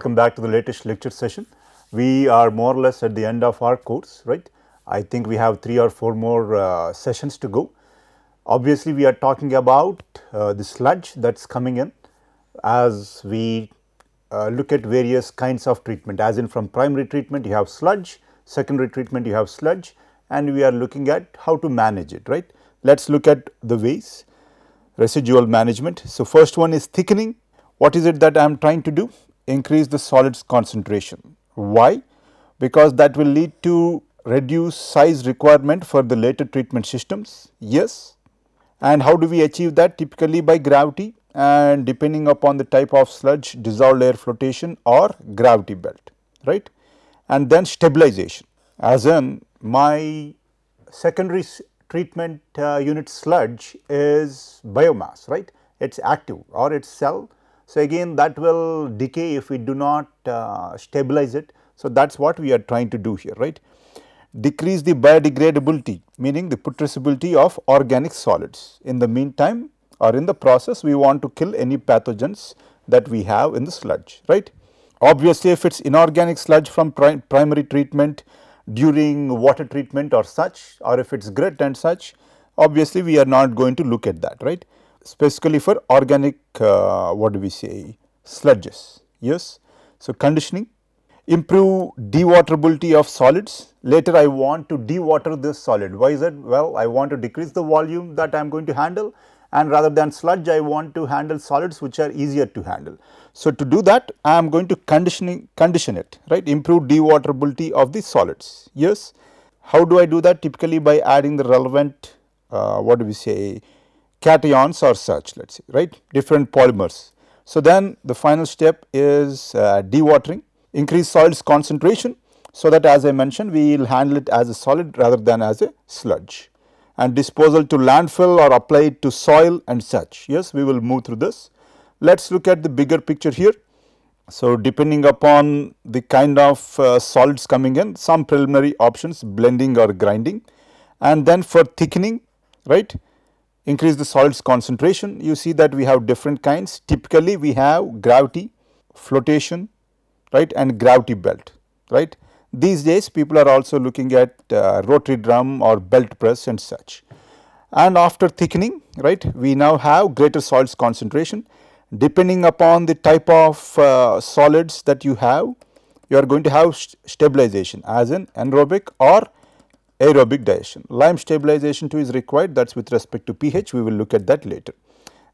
Welcome back to the latest lecture session. We are more or less at the end of our course, right? I think we have three or four more uh, sessions to go. Obviously, we are talking about uh, the sludge that is coming in as we uh, look at various kinds of treatment as in from primary treatment you have sludge, secondary treatment you have sludge and we are looking at how to manage it, right. Let us look at the ways residual management. So, first one is thickening. What is it that I am trying to do? increase the solids concentration. Why? Because that will lead to reduce size requirement for the later treatment systems. Yes. And how do we achieve that? Typically by gravity and depending upon the type of sludge, dissolved air flotation or gravity belt, right? And then stabilization as in my secondary treatment uh, unit sludge is biomass, right? It is active or it is cell so, again that will decay if we do not uh, stabilize it. So, that is what we are trying to do here right. Decrease the biodegradability meaning the putrescibility of organic solids. In the meantime or in the process we want to kill any pathogens that we have in the sludge right. Obviously, if it is inorganic sludge from prim primary treatment during water treatment or such or if it is grit and such obviously we are not going to look at that right specifically for organic uh, what do we say sludges yes. So, conditioning improve dewaterability of solids later I want to dewater this solid why is that well I want to decrease the volume that I am going to handle and rather than sludge I want to handle solids which are easier to handle. So, to do that I am going to conditioning condition it right improve dewaterability of the solids yes. How do I do that typically by adding the relevant uh, what do we say cations or such let us say right different polymers. So, then the final step is uh, dewatering increase soils concentration so that as I mentioned we will handle it as a solid rather than as a sludge and disposal to landfill or apply it to soil and such yes we will move through this. Let us look at the bigger picture here. So, depending upon the kind of uh, solids coming in some preliminary options blending or grinding and then for thickening right increase the solids concentration, you see that we have different kinds. Typically, we have gravity, flotation, right, and gravity belt, right. These days, people are also looking at uh, rotary drum or belt press and such. And after thickening, right, we now have greater solids concentration. Depending upon the type of uh, solids that you have, you are going to have st stabilization as in anaerobic or aerobic digestion. Lime stabilization too is required that is with respect to pH we will look at that later.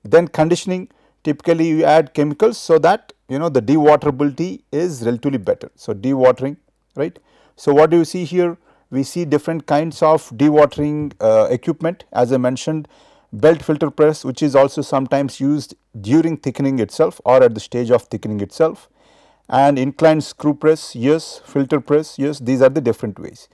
Then conditioning typically you add chemicals so that you know the dewaterability is relatively better. So, dewatering right. So, what do you see here? We see different kinds of dewatering uh, equipment as I mentioned belt filter press which is also sometimes used during thickening itself or at the stage of thickening itself and inclined screw press yes filter press yes these are the different ways.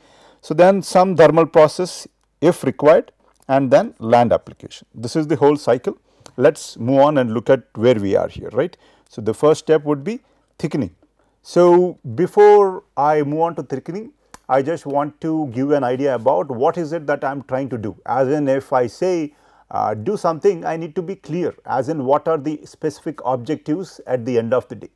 So, then some thermal process if required and then land application. This is the whole cycle. Let us move on and look at where we are here, right. So, the first step would be thickening. So, before I move on to thickening, I just want to give an idea about what is it that I am trying to do. As in if I say uh, do something, I need to be clear as in what are the specific objectives at the end of the day.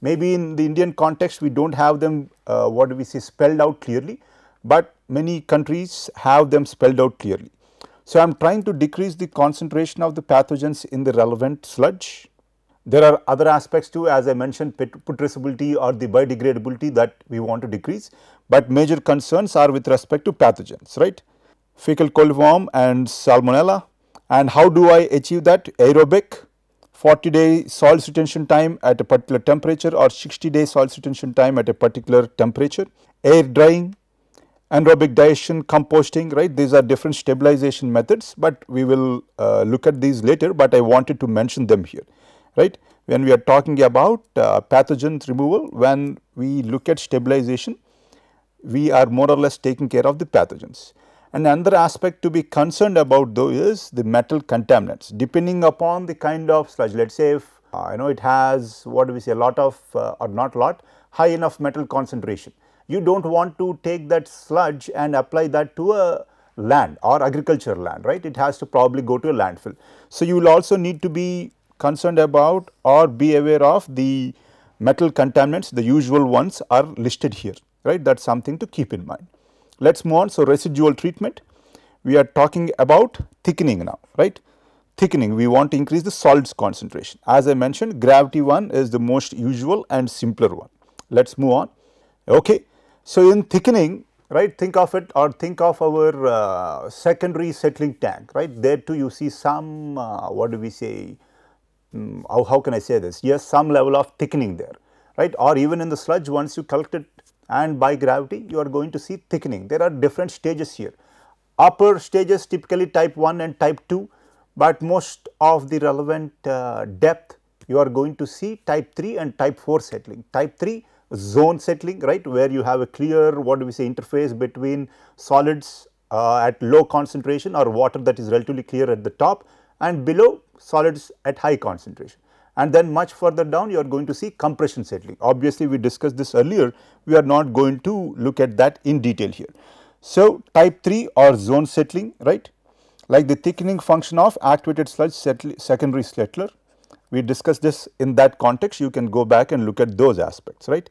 Maybe in the Indian context, we do not have them uh, what do we say spelled out clearly but many countries have them spelled out clearly. So, I am trying to decrease the concentration of the pathogens in the relevant sludge. There are other aspects too as I mentioned putrescibility or the biodegradability that we want to decrease, but major concerns are with respect to pathogens right. Fecal coliform and salmonella and how do I achieve that aerobic 40 day soil retention time at a particular temperature or 60 day soil retention time at a particular temperature, air drying anaerobic digestion, composting, right. These are different stabilization methods, but we will uh, look at these later, but I wanted to mention them here, right. When we are talking about uh, removal, when we look at stabilization, we are more or less taking care of the pathogens. And another aspect to be concerned about though is the metal contaminants, depending upon the kind of sludge, let us say if uh, you know it has what do we say a lot of uh, or not lot, high enough metal concentration you do not want to take that sludge and apply that to a land or agriculture land, right. It has to probably go to a landfill. So, you will also need to be concerned about or be aware of the metal contaminants, the usual ones are listed here, right. That is something to keep in mind. Let us move on. So, residual treatment, we are talking about thickening now, right. Thickening, we want to increase the solids concentration. As I mentioned, gravity one is the most usual and simpler one. Let us move on. Okay. So, in thickening right think of it or think of our uh, secondary settling tank right there too you see some uh, what do we say um, how, how can I say this yes some level of thickening there right or even in the sludge once you collect it and by gravity you are going to see thickening there are different stages here upper stages typically type 1 and type 2 but most of the relevant uh, depth you are going to see type 3 and type 4 settling type 3 zone settling right where you have a clear what do we say interface between solids uh, at low concentration or water that is relatively clear at the top and below solids at high concentration. And then much further down you are going to see compression settling. Obviously, we discussed this earlier, we are not going to look at that in detail here. So, type 3 or zone settling right like the thickening function of activated sludge secondary settler we discussed this in that context you can go back and look at those aspects right.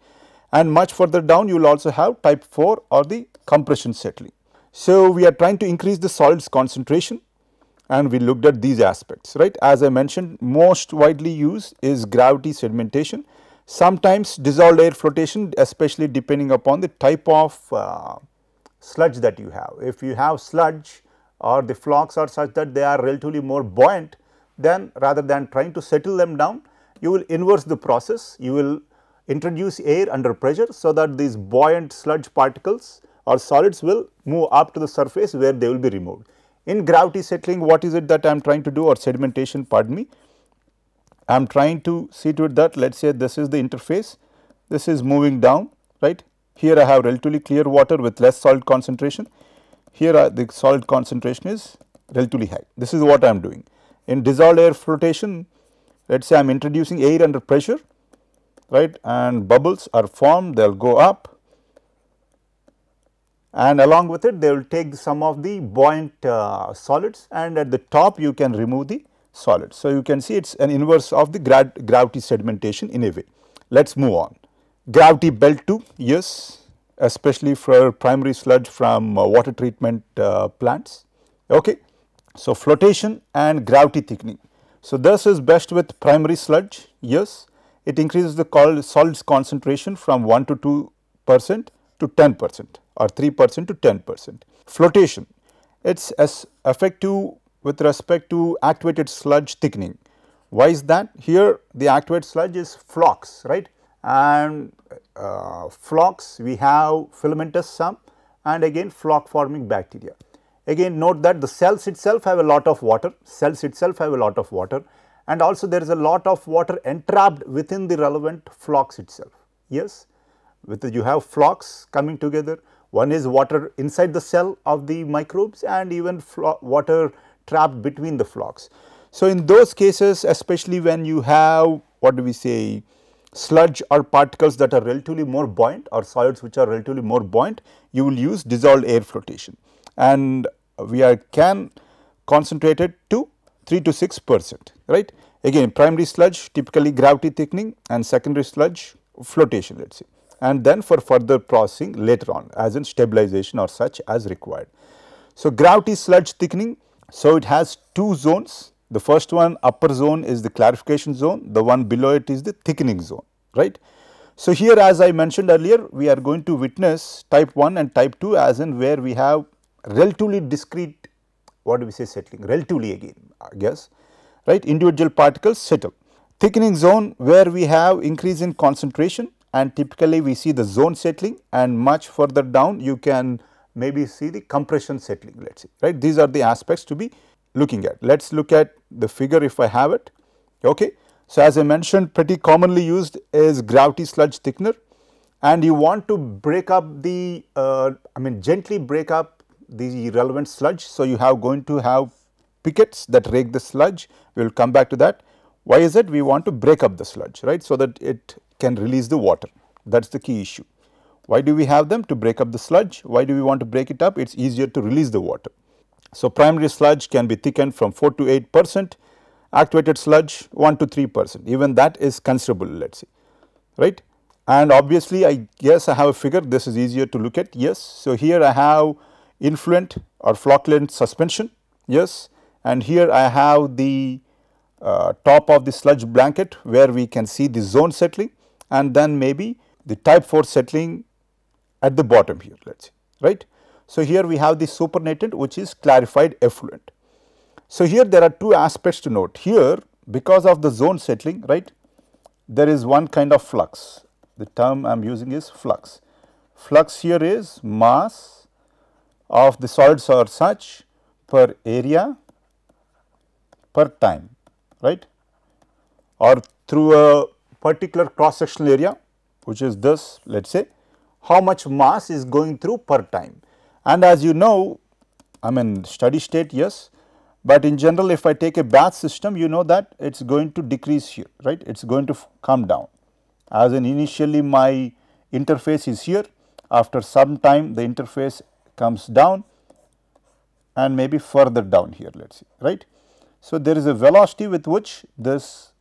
And much further down you will also have type 4 or the compression settling. So, we are trying to increase the solids concentration and we looked at these aspects right. As I mentioned most widely used is gravity sedimentation sometimes dissolved air flotation especially depending upon the type of uh, sludge that you have. If you have sludge or the flocks are such that they are relatively more buoyant then rather than trying to settle them down, you will inverse the process. You will introduce air under pressure so that these buoyant sludge particles or solids will move up to the surface where they will be removed. In gravity settling, what is it that I am trying to do or sedimentation, pardon me. I am trying to see to it that let us say this is the interface, this is moving down, right. Here I have relatively clear water with less salt concentration, here uh, the salt concentration is relatively high. This is what I am doing. In dissolved air flotation, let us say I am introducing air under pressure, right, and bubbles are formed, they will go up and along with it they will take some of the buoyant uh, solids and at the top you can remove the solids. So, you can see it is an inverse of the gra gravity sedimentation in a way. Let us move on. Gravity belt too, yes, especially for primary sludge from uh, water treatment uh, plants. Okay. So, flotation and gravity thickening. So, this is best with primary sludge, yes, it increases the solids concentration from 1 to 2 percent to 10 percent or 3 percent to 10 percent. Flotation, it is as effective with respect to activated sludge thickening. Why is that? Here the activated sludge is flocks, right? And uh, flocks we have filamentous some and again flock forming bacteria. Again note that the cells itself have a lot of water, cells itself have a lot of water and also there is a lot of water entrapped within the relevant flocks itself. Yes, with the, you have flocks coming together, one is water inside the cell of the microbes and even water trapped between the flocks. So, in those cases especially when you have what do we say sludge or particles that are relatively more buoyant or solids which are relatively more buoyant, you will use dissolved air flotation and we are can concentrate it to 3 to 6 percent right. Again primary sludge typically gravity thickening and secondary sludge flotation let us say and then for further processing later on as in stabilization or such as required. So, gravity sludge thickening so it has two zones the first one upper zone is the clarification zone the one below it is the thickening zone right. So, here as I mentioned earlier we are going to witness type 1 and type 2 as in where we have relatively discrete what do we say settling relatively again I guess right individual particles settle. Thickening zone where we have increase in concentration and typically we see the zone settling and much further down you can maybe see the compression settling let us say right these are the aspects to be looking at. Let us look at the figure if I have it okay. So, as I mentioned pretty commonly used is gravity sludge thickener and you want to break up the uh, I mean gently break up the relevant sludge. So, you have going to have pickets that rake the sludge, we will come back to that. Why is it? We want to break up the sludge, right, so that it can release the water, that is the key issue. Why do we have them? To break up the sludge. Why do we want to break it up? It is easier to release the water. So, primary sludge can be thickened from 4 to 8 percent, activated sludge 1 to 3 percent, even that is considerable let us see, right. And obviously, I guess I have a figure this is easier to look at, yes. So, here I have influent or flocculent suspension yes and here I have the uh, top of the sludge blanket where we can see the zone settling and then maybe the type 4 settling at the bottom here let us say right. So, here we have the supernatant which is clarified effluent. So, here there are two aspects to note here because of the zone settling right there is one kind of flux the term I am using is flux. Flux here is mass of the solids are such per area per time right or through a particular cross sectional area which is this let us say how much mass is going through per time. And as you know I mean steady state yes, but in general if I take a bath system you know that it is going to decrease here right it is going to come down as in initially my interface is here after some time the interface comes down and maybe further down here let us see right. So, there is a velocity with which this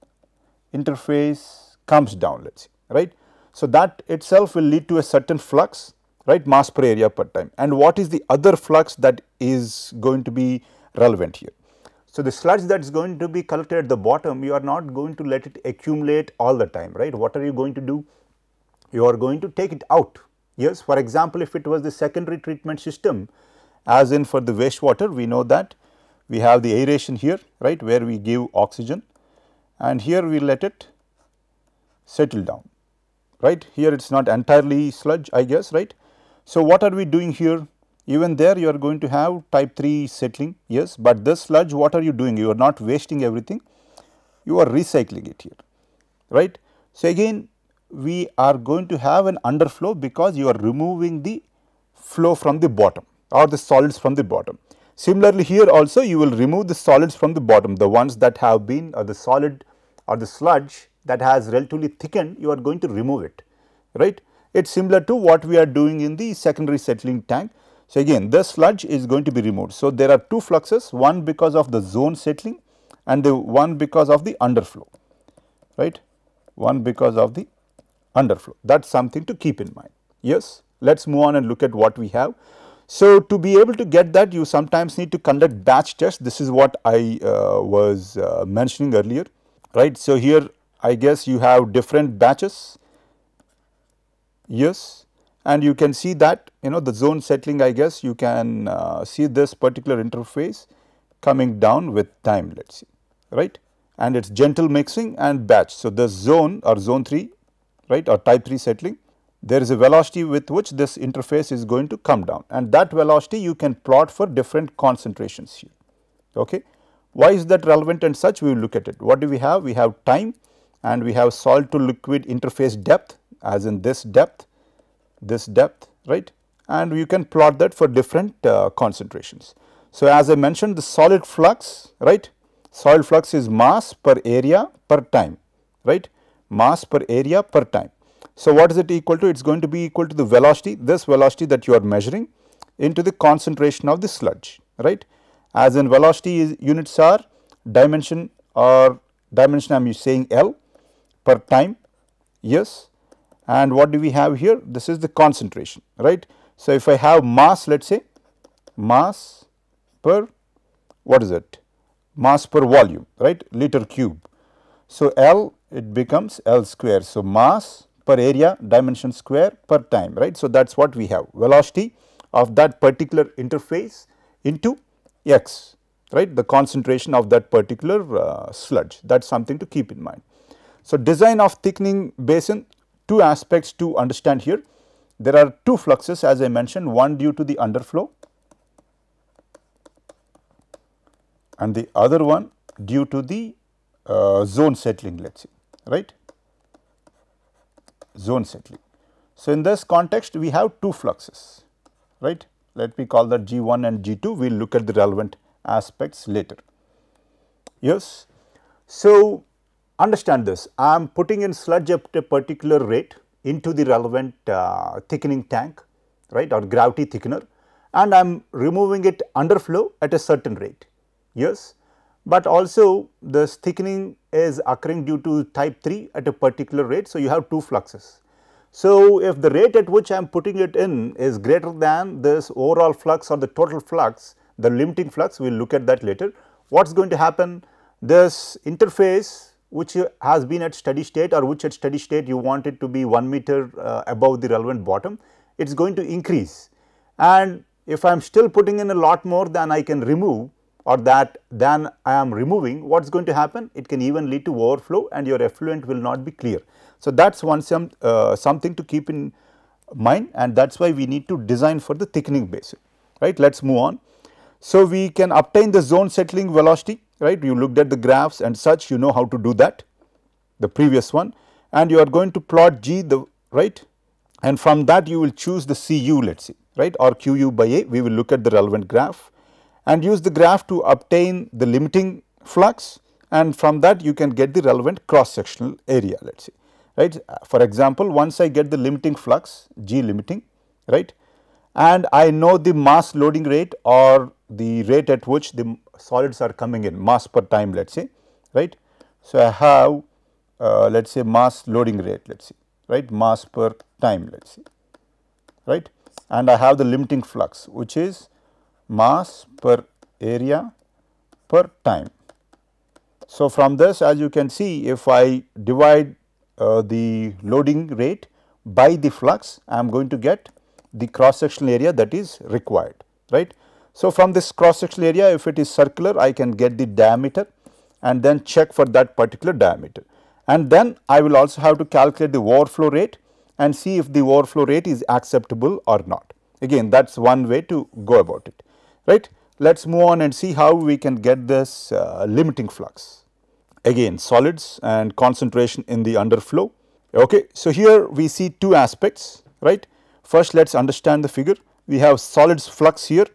interface comes down let us see right. So, that itself will lead to a certain flux right mass per area per time and what is the other flux that is going to be relevant here. So, the sludge that is going to be collected at the bottom you are not going to let it accumulate all the time right what are you going to do? You are going to take it out Yes, for example, if it was the secondary treatment system as in for the wastewater, we know that we have the aeration here, right, where we give oxygen and here we let it settle down, right. Here it is not entirely sludge I guess, right. So, what are we doing here? Even there you are going to have type 3 settling, yes, but this sludge what are you doing? You are not wasting everything, you are recycling it here, right. So, again we are going to have an underflow because you are removing the flow from the bottom or the solids from the bottom. Similarly, here also you will remove the solids from the bottom, the ones that have been or the solid or the sludge that has relatively thickened, you are going to remove it, right. It is similar to what we are doing in the secondary settling tank. So, again the sludge is going to be removed. So, there are two fluxes, one because of the zone settling and the one because of the underflow, right, one because of the underflow. That is something to keep in mind. Yes, let us move on and look at what we have. So, to be able to get that you sometimes need to conduct batch tests. This is what I uh, was uh, mentioning earlier, right. So, here I guess you have different batches, yes and you can see that you know the zone settling I guess you can uh, see this particular interface coming down with time let us see right and it is gentle mixing and batch. So, the zone or zone 3 right or type 3 settling there is a velocity with which this interface is going to come down and that velocity you can plot for different concentrations here. Okay. Why is that relevant and such we will look at it. What do we have? We have time and we have solid to liquid interface depth as in this depth, this depth right and you can plot that for different uh, concentrations. So, as I mentioned the solid flux right, solid flux is mass per area per time right mass per area per time. So, what is it equal to? It is going to be equal to the velocity, this velocity that you are measuring into the concentration of the sludge, right. As in velocity is, units are dimension or dimension I am saying L per time, yes. And what do we have here? This is the concentration, right. So, if I have mass let us say mass per what is it? Mass per volume, right, liter cube. So, L it becomes L square. So, mass per area dimension square per time right. So, that is what we have velocity of that particular interface into x right the concentration of that particular uh, sludge that is something to keep in mind. So, design of thickening basin two aspects to understand here there are two fluxes as I mentioned one due to the underflow and the other one due to the uh, zone settling let us say right zone settling. So, in this context we have two fluxes right let me call that G1 and G2 we will look at the relevant aspects later. Yes. So, understand this I am putting in sludge at a particular rate into the relevant uh, thickening tank right or gravity thickener and I am removing it under flow at a certain rate. Yes but also this thickening is occurring due to type 3 at a particular rate. So, you have two fluxes. So, if the rate at which I am putting it in is greater than this overall flux or the total flux, the limiting flux, we will look at that later. What is going to happen? This interface which has been at steady state or which at steady state you want it to be 1 meter uh, above the relevant bottom, it is going to increase. And if I am still putting in a lot more than I can remove, or that then I am removing, what is going to happen? It can even lead to overflow and your effluent will not be clear. So, that is one some, uh, something to keep in mind and that is why we need to design for the thickening basin, right. Let us move on. So, we can obtain the zone settling velocity, right. You looked at the graphs and such, you know how to do that, the previous one and you are going to plot G the right and from that you will choose the Cu let us see right or Qu by A we will look at the relevant graph and use the graph to obtain the limiting flux and from that you can get the relevant cross sectional area let us say right. For example, once I get the limiting flux G limiting right and I know the mass loading rate or the rate at which the solids are coming in mass per time let us say right. So, I have uh, let us say mass loading rate let us say right mass per time let us say right and I have the limiting flux which is mass per area per time. So, from this as you can see if I divide uh, the loading rate by the flux I am going to get the cross sectional area that is required right. So, from this cross sectional area if it is circular I can get the diameter and then check for that particular diameter and then I will also have to calculate the overflow rate and see if the overflow rate is acceptable or not. Again that is one way to go about it right. Let us move on and see how we can get this uh, limiting flux. Again solids and concentration in the underflow. Okay. So, here we see two aspects right. First let us understand the figure. We have solids flux here,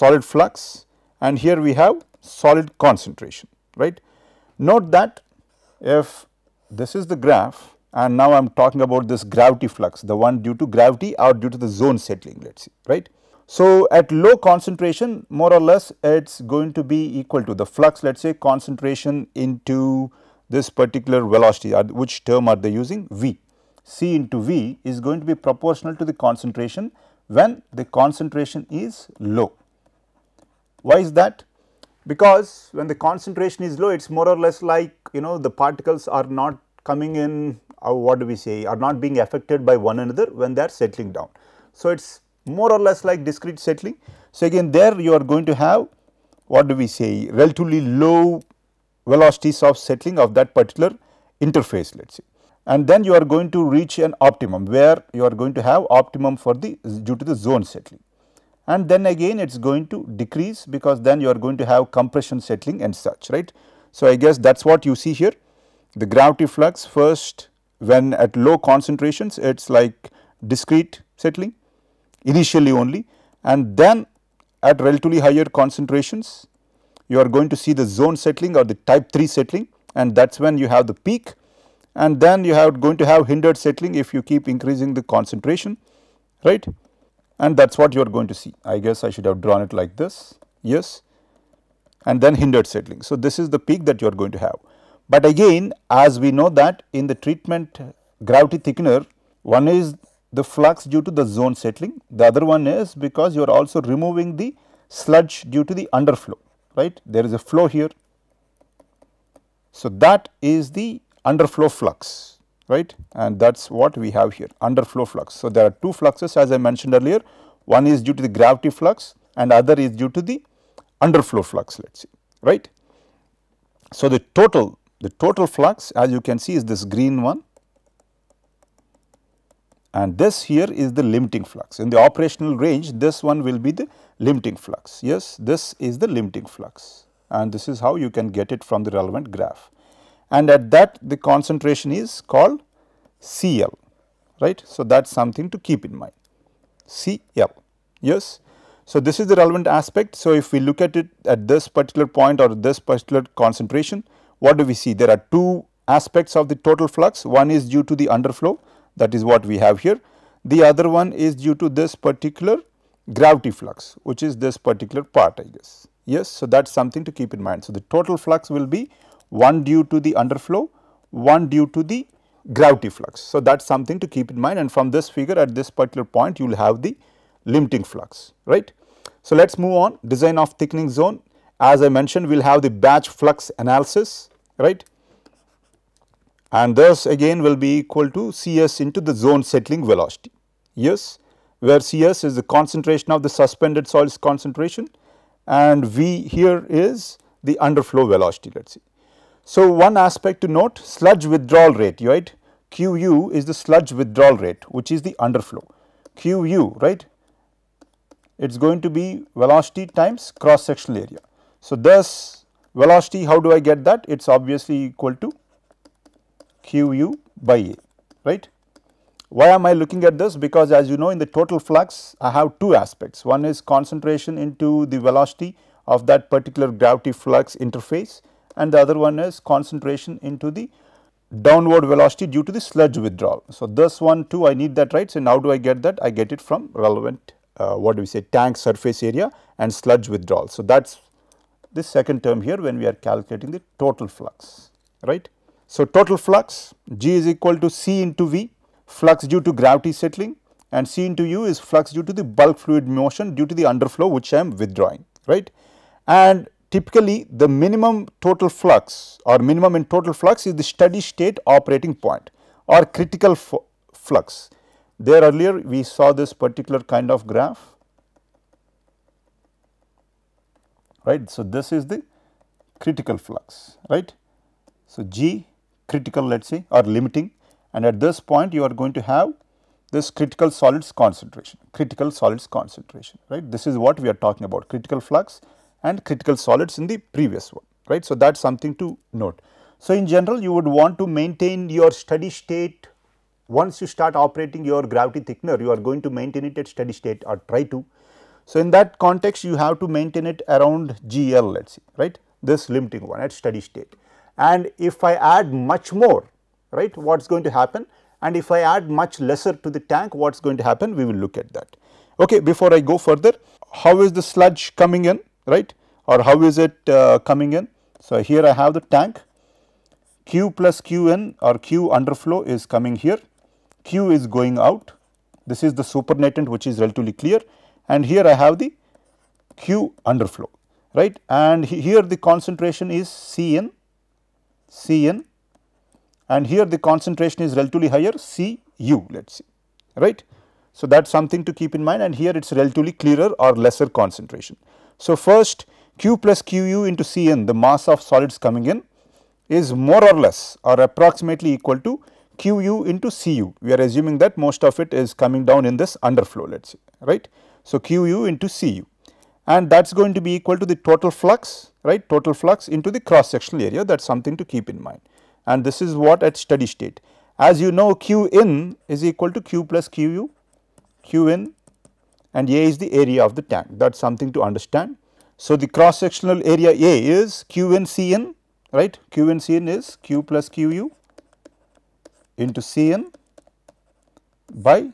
solid flux and here we have solid concentration right. Note that if this is the graph and now I am talking about this gravity flux the one due to gravity or due to the zone settling let us see right. So, at low concentration more or less it is going to be equal to the flux let us say concentration into this particular velocity which term are they using V. C into V is going to be proportional to the concentration when the concentration is low. Why is that? Because when the concentration is low it is more or less like you know the particles are not coming in or uh, what do we say are not being affected by one another when they are settling down. So, it is more or less like discrete settling. So, again there you are going to have what do we say relatively low velocities of settling of that particular interface let us say and then you are going to reach an optimum where you are going to have optimum for the due to the zone settling and then again it is going to decrease because then you are going to have compression settling and such right. So, I guess that is what you see here the gravity flux first when at low concentrations it is like discrete settling initially only and then at relatively higher concentrations you are going to see the zone settling or the type 3 settling and that is when you have the peak and then you are going to have hindered settling if you keep increasing the concentration right and that is what you are going to see. I guess I should have drawn it like this yes and then hindered settling. So, this is the peak that you are going to have. But again as we know that in the treatment gravity thickener one is the flux due to the zone settling, the other one is because you are also removing the sludge due to the underflow, right. There is a flow here. So, that is the underflow flux, right and that is what we have here underflow flux. So, there are two fluxes as I mentioned earlier, one is due to the gravity flux and other is due to the underflow flux let us say, right. So, the total the total flux as you can see is this green one and this here is the limiting flux. In the operational range, this one will be the limiting flux. Yes, this is the limiting flux and this is how you can get it from the relevant graph. And at that the concentration is called CL, right. So, that is something to keep in mind, CL, yes. So, this is the relevant aspect. So, if we look at it at this particular point or this particular concentration, what do we see? There are two aspects of the total flux. One is due to the underflow that is what we have here. The other one is due to this particular gravity flux which is this particular part I guess. Yes, so that is something to keep in mind. So, the total flux will be one due to the underflow, one due to the gravity flux. So, that is something to keep in mind and from this figure at this particular point you will have the limiting flux, right. So, let us move on design of thickening zone as I mentioned we will have the batch flux analysis, right and thus again will be equal to Cs into the zone settling velocity, yes, where Cs is the concentration of the suspended soils concentration and V here is the underflow velocity let us see. So, one aspect to note sludge withdrawal rate right QU is the sludge withdrawal rate which is the underflow QU right it is going to be velocity times cross sectional area. So, thus velocity how do I get that it is obviously equal to QU by A, right. Why am I looking at this? Because as you know in the total flux I have two aspects. One is concentration into the velocity of that particular gravity flux interface and the other one is concentration into the downward velocity due to the sludge withdrawal. So, this one too I need that right. So, now do I get that? I get it from relevant uh, what do we say tank surface area and sludge withdrawal. So, that is the second term here when we are calculating the total flux right. So, total flux G is equal to C into V, flux due to gravity settling and C into U is flux due to the bulk fluid motion due to the underflow which I am withdrawing, right. And typically the minimum total flux or minimum in total flux is the steady state operating point or critical flux. There earlier we saw this particular kind of graph, right. So, this is the critical flux, right. So, G critical let us say or limiting and at this point you are going to have this critical solids concentration, critical solids concentration, right. This is what we are talking about critical flux and critical solids in the previous one, right. So, that is something to note. So, in general you would want to maintain your steady state once you start operating your gravity thickener you are going to maintain it at steady state or try to. So, in that context you have to maintain it around GL let us see right this limiting one at steady state and if I add much more right what is going to happen and if I add much lesser to the tank what is going to happen we will look at that. Okay, before I go further how is the sludge coming in right or how is it uh, coming in. So, here I have the tank Q plus Qn or Q underflow is coming here, Q is going out this is the supernatant which is relatively clear and here I have the Q underflow right and he, here the concentration is Cn Cn and here the concentration is relatively higher Cu let us see right. So, that is something to keep in mind and here it is relatively clearer or lesser concentration. So, first Q plus Qu into Cn the mass of solids coming in is more or less or approximately equal to Qu into Cu we are assuming that most of it is coming down in this underflow let us say right. So, Qu into Cu and that is going to be equal to the total flux right total flux into the cross sectional area that is something to keep in mind and this is what at steady state. As you know q in is equal to q plus q u q in and A is the area of the tank that is something to understand. So, the cross sectional area A is q in c in right q in c in is q plus q u into c in by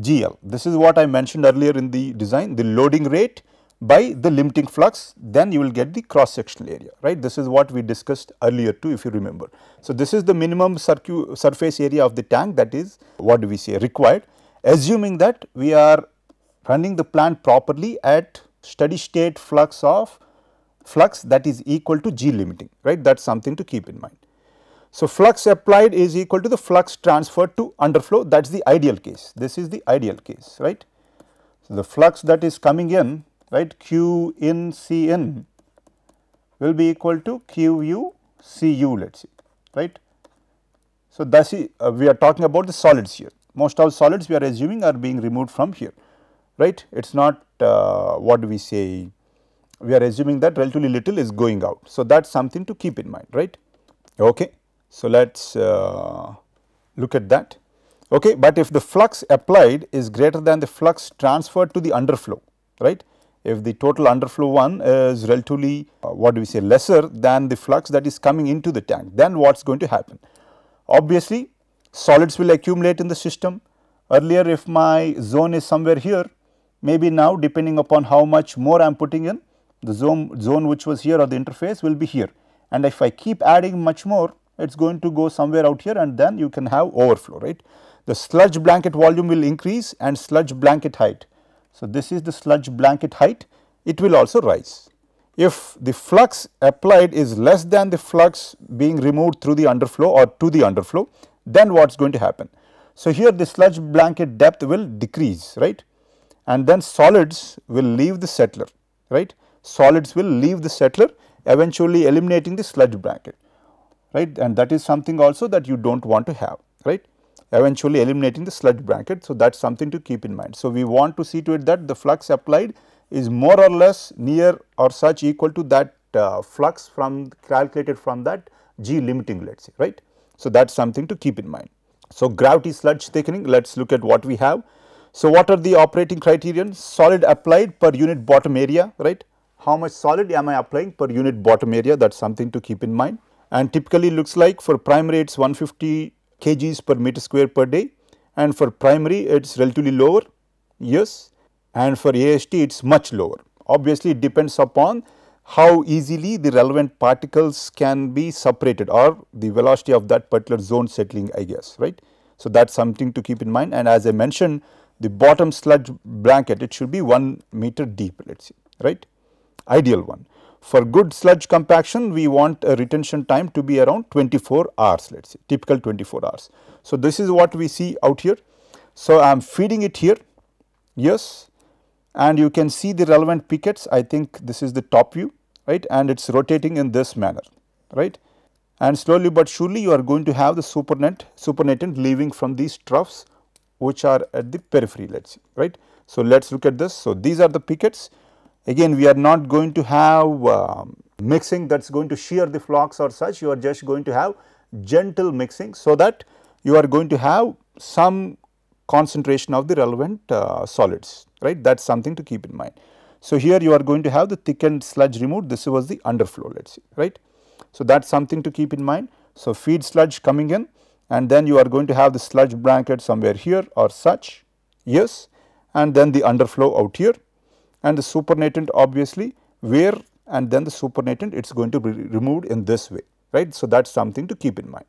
GL. This is what I mentioned earlier in the design the loading rate by the limiting flux then you will get the cross sectional area right this is what we discussed earlier too if you remember. So, this is the minimum surface area of the tank that is what do we say required assuming that we are running the plant properly at steady state flux of flux that is equal to G limiting right that is something to keep in mind. So, flux applied is equal to the flux transferred to underflow that is the ideal case this is the ideal case right. So, the flux that is coming in right q in c n will be equal to q u c u let us say right. So, thus uh, we are talking about the solids here most all solids we are assuming are being removed from here right it is not uh, what do we say we are assuming that relatively little is going out. So, that is something to keep in mind right. Okay. So, let us uh, look at that okay but if the flux applied is greater than the flux transferred to the underflow right if the total underflow one is relatively uh, what do we say lesser than the flux that is coming into the tank then what is going to happen. Obviously, solids will accumulate in the system earlier if my zone is somewhere here maybe now depending upon how much more I am putting in the zone, zone which was here or the interface will be here and if I keep adding much more it is going to go somewhere out here and then you can have overflow right. The sludge blanket volume will increase and sludge blanket height so, this is the sludge blanket height, it will also rise. If the flux applied is less than the flux being removed through the underflow or to the underflow, then what is going to happen? So, here the sludge blanket depth will decrease, right? And then solids will leave the settler, right? Solids will leave the settler, eventually eliminating the sludge blanket, right? And that is something also that you do not want to have, right? eventually eliminating the sludge bracket. So, that is something to keep in mind. So, we want to see to it that the flux applied is more or less near or such equal to that uh, flux from calculated from that G limiting let us say right. So, that is something to keep in mind. So, gravity sludge thickening let us look at what we have. So, what are the operating criterion solid applied per unit bottom area right how much solid am I applying per unit bottom area that is something to keep in mind and typically looks like for primary it is 150 kgs per meter square per day and for primary it is relatively lower yes and for AST it is much lower. Obviously, it depends upon how easily the relevant particles can be separated or the velocity of that particular zone settling I guess right. So, that is something to keep in mind and as I mentioned the bottom sludge blanket it should be 1 meter deep let us see right ideal one. For good sludge compaction, we want a retention time to be around 24 hours, let us say, typical 24 hours. So, this is what we see out here. So, I am feeding it here, yes, and you can see the relevant pickets. I think this is the top view, right, and it is rotating in this manner, right. And slowly but surely, you are going to have the supernatant, supernatant leaving from these troughs which are at the periphery, let us see, right. So, let us look at this. So, these are the pickets Again we are not going to have um, mixing that is going to shear the flocks or such you are just going to have gentle mixing. So, that you are going to have some concentration of the relevant uh, solids right that is something to keep in mind. So, here you are going to have the thickened sludge removed this was the underflow let us see right. So, that is something to keep in mind. So, feed sludge coming in and then you are going to have the sludge blanket somewhere here or such yes and then the underflow out here and the supernatant obviously where and then the supernatant it is going to be removed in this way right. So, that is something to keep in mind.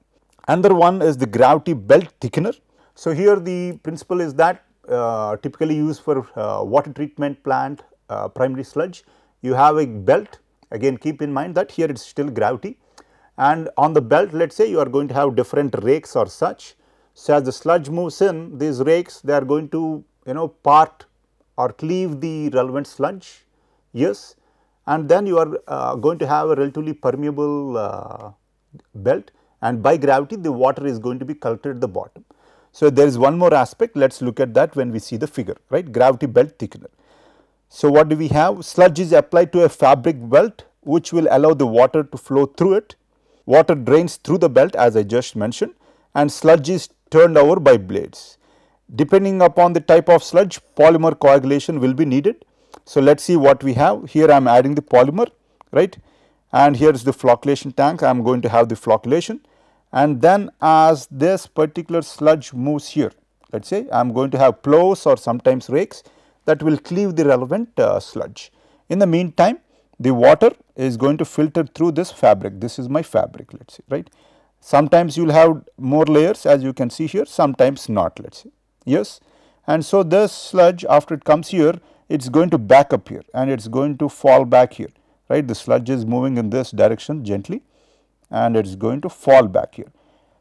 Another one is the gravity belt thickener. So, here the principle is that uh, typically used for uh, water treatment plant uh, primary sludge you have a belt again keep in mind that here it is still gravity and on the belt let us say you are going to have different rakes or such. So, as the sludge moves in these rakes they are going to you know part or cleave the relevant sludge? Yes. And then you are uh, going to have a relatively permeable uh, belt and by gravity the water is going to be collected at the bottom. So, there is one more aspect let us look at that when we see the figure right gravity belt thickener. So, what do we have sludge is applied to a fabric belt which will allow the water to flow through it. Water drains through the belt as I just mentioned and sludge is turned over by blades. Depending upon the type of sludge, polymer coagulation will be needed. So, let us see what we have. Here I am adding the polymer, right? And here is the flocculation tank. I am going to have the flocculation. And then as this particular sludge moves here, let us say I am going to have plows or sometimes rakes that will cleave the relevant uh, sludge. In the meantime, the water is going to filter through this fabric. This is my fabric, let us say, right. Sometimes you will have more layers as you can see here, sometimes not, let us say yes. And so, this sludge after it comes here it is going to back up here and it is going to fall back here right. The sludge is moving in this direction gently and it is going to fall back here.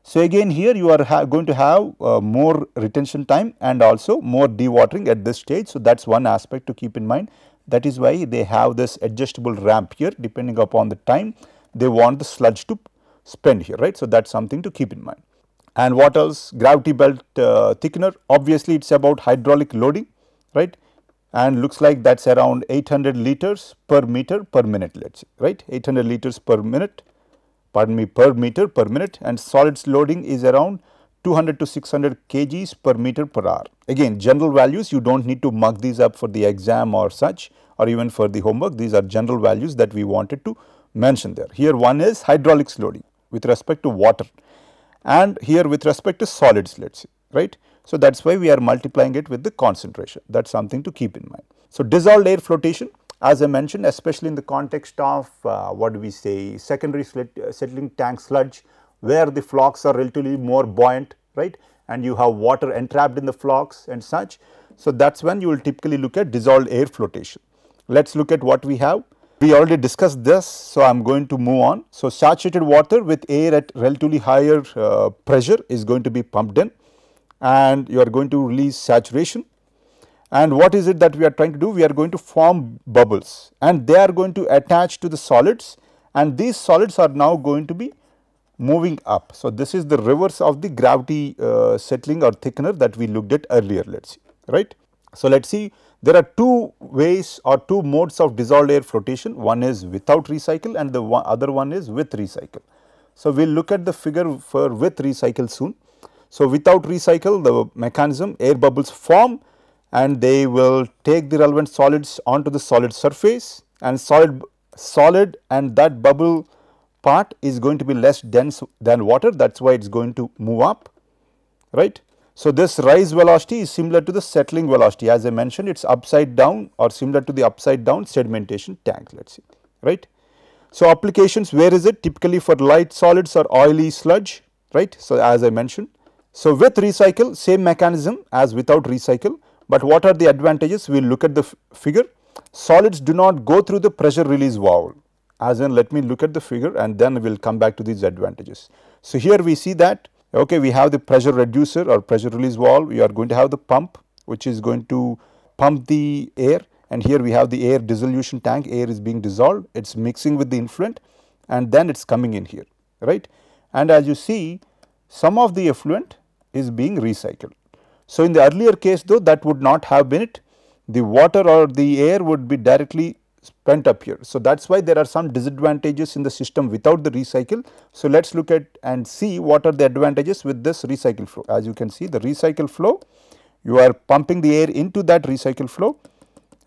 So, again here you are going to have uh, more retention time and also more dewatering at this stage. So, that is one aspect to keep in mind that is why they have this adjustable ramp here depending upon the time they want the sludge to spend here right. So, that is something to keep in mind and what else gravity belt uh, thickener obviously it is about hydraulic loading right and looks like that is around 800 liters per meter per minute let us say right 800 liters per minute pardon me per meter per minute and solids loading is around 200 to 600 kgs per meter per hour. Again general values you do not need to mug these up for the exam or such or even for the homework these are general values that we wanted to mention there. Here one is hydraulics loading with respect to water and here with respect to solids let us say right. So, that is why we are multiplying it with the concentration that is something to keep in mind. So, dissolved air flotation as I mentioned especially in the context of uh, what do we say secondary slit, uh, settling tank sludge where the flocks are relatively more buoyant right and you have water entrapped in the flocks and such. So, that is when you will typically look at dissolved air flotation. Let us look at what we have. We already discussed this, so I am going to move on. So, saturated water with air at relatively higher uh, pressure is going to be pumped in and you are going to release saturation. And what is it that we are trying to do? We are going to form bubbles and they are going to attach to the solids and these solids are now going to be moving up. So, this is the reverse of the gravity uh, settling or thickener that we looked at earlier let us see right. So, let us see there are two ways or two modes of dissolved air flotation, one is without recycle and the one other one is with recycle. So, we will look at the figure for with recycle soon. So, without recycle the mechanism air bubbles form and they will take the relevant solids onto the solid surface and solid solid and that bubble part is going to be less dense than water that is why it is going to move up right. So, this rise velocity is similar to the settling velocity as I mentioned it is upside down or similar to the upside down sedimentation tank let us see right. So, applications where is it typically for light solids or oily sludge right. So, as I mentioned. So, with recycle same mechanism as without recycle, but what are the advantages we will look at the figure solids do not go through the pressure release valve as in let me look at the figure and then we will come back to these advantages. So, here we see that Okay, we have the pressure reducer or pressure release valve, we are going to have the pump which is going to pump the air and here we have the air dissolution tank, air is being dissolved, it is mixing with the influent and then it is coming in here, right. And as you see some of the effluent is being recycled. So, in the earlier case though that would not have been it, the water or the air would be directly Spent up here. So, that is why there are some disadvantages in the system without the recycle. So, let us look at and see what are the advantages with this recycle flow. As you can see the recycle flow, you are pumping the air into that recycle flow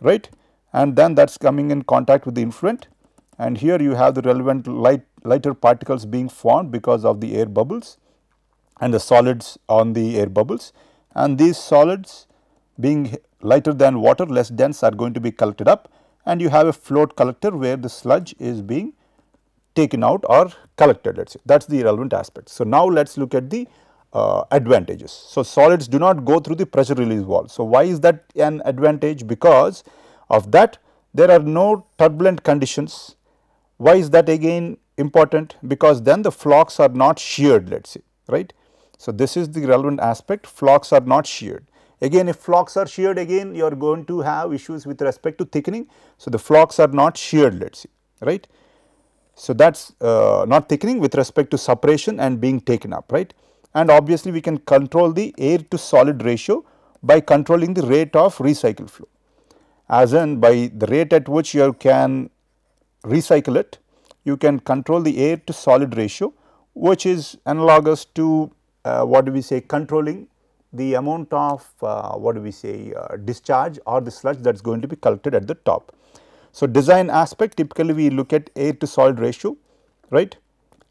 right and then that is coming in contact with the influent and here you have the relevant light lighter particles being formed because of the air bubbles and the solids on the air bubbles and these solids being lighter than water less dense are going to be collected up and you have a float collector where the sludge is being taken out or collected let us say that is the relevant aspect. So, now let us look at the uh, advantages. So, solids do not go through the pressure release wall. So, why is that an advantage? Because of that there are no turbulent conditions. Why is that again important? Because then the flocks are not sheared let us say right. So, this is the relevant aspect flocks are not sheared. Again if flocks are sheared again you are going to have issues with respect to thickening. So, the flocks are not sheared let us see right. So, that is uh, not thickening with respect to suppression and being taken up right and obviously we can control the air to solid ratio by controlling the rate of recycle flow as in by the rate at which you can recycle it you can control the air to solid ratio which is analogous to uh, what do we say controlling the amount of uh, what do we say uh, discharge or the sludge that is going to be collected at the top. So, design aspect typically we look at air to solid ratio right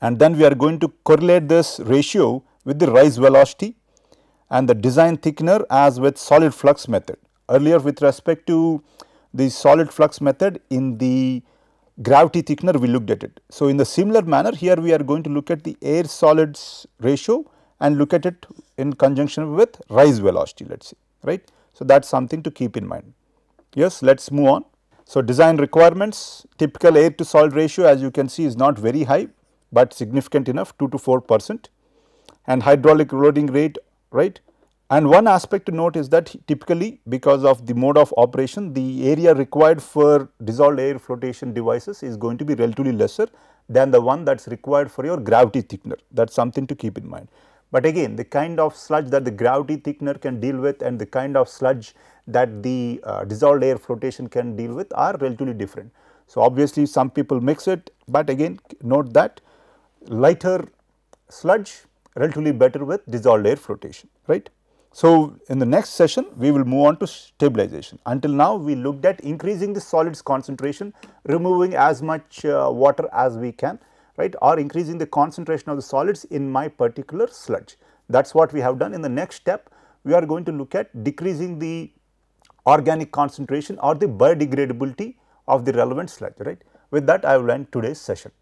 and then we are going to correlate this ratio with the rise velocity and the design thickener as with solid flux method. Earlier with respect to the solid flux method in the gravity thickener we looked at it. So, in the similar manner here we are going to look at the air solids ratio and look at it in conjunction with rise velocity let us say right. So, that is something to keep in mind. Yes, let us move on. So, design requirements typical air to solid ratio as you can see is not very high, but significant enough 2 to 4 percent and hydraulic loading rate right. And one aspect to note is that typically because of the mode of operation the area required for dissolved air flotation devices is going to be relatively lesser than the one that is required for your gravity thickener that is something to keep in mind. But again the kind of sludge that the gravity thickener can deal with and the kind of sludge that the uh, dissolved air flotation can deal with are relatively different. So, obviously some people mix it, but again note that lighter sludge relatively better with dissolved air flotation right. So, in the next session we will move on to stabilization. Until now we looked at increasing the solids concentration, removing as much uh, water as we can right or increasing the concentration of the solids in my particular sludge. That is what we have done in the next step we are going to look at decreasing the organic concentration or the biodegradability of the relevant sludge right. With that I will end today's session.